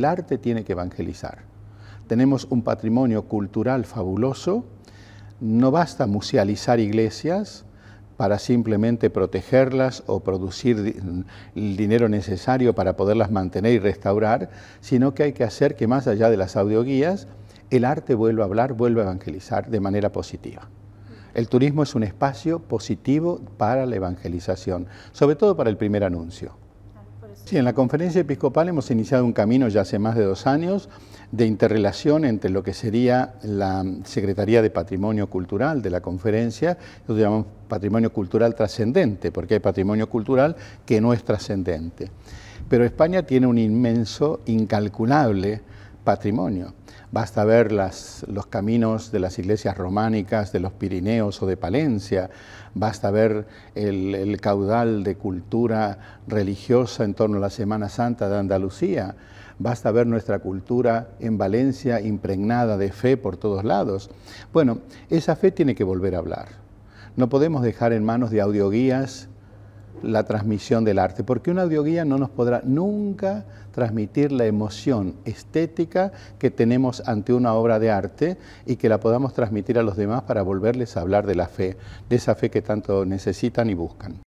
El arte tiene que evangelizar. Tenemos un patrimonio cultural fabuloso. No basta musealizar iglesias para simplemente protegerlas o producir el dinero necesario para poderlas mantener y restaurar, sino que hay que hacer que más allá de las audioguías, el arte vuelva a hablar, vuelva a evangelizar de manera positiva. El turismo es un espacio positivo para la evangelización, sobre todo para el primer anuncio. Sí, en la conferencia episcopal hemos iniciado un camino ya hace más de dos años de interrelación entre lo que sería la Secretaría de Patrimonio Cultural de la conferencia, lo llamamos patrimonio cultural trascendente, porque hay patrimonio cultural que no es trascendente. Pero España tiene un inmenso, incalculable patrimonio. Basta ver los caminos de las iglesias románicas de los Pirineos o de Palencia, basta ver el, el caudal de cultura religiosa en torno a la Semana Santa de Andalucía, basta ver nuestra cultura en Valencia impregnada de fe por todos lados. Bueno, esa fe tiene que volver a hablar. No podemos dejar en manos de audioguías la transmisión del arte, porque una audioguía no nos podrá nunca transmitir la emoción estética que tenemos ante una obra de arte y que la podamos transmitir a los demás para volverles a hablar de la fe, de esa fe que tanto necesitan y buscan.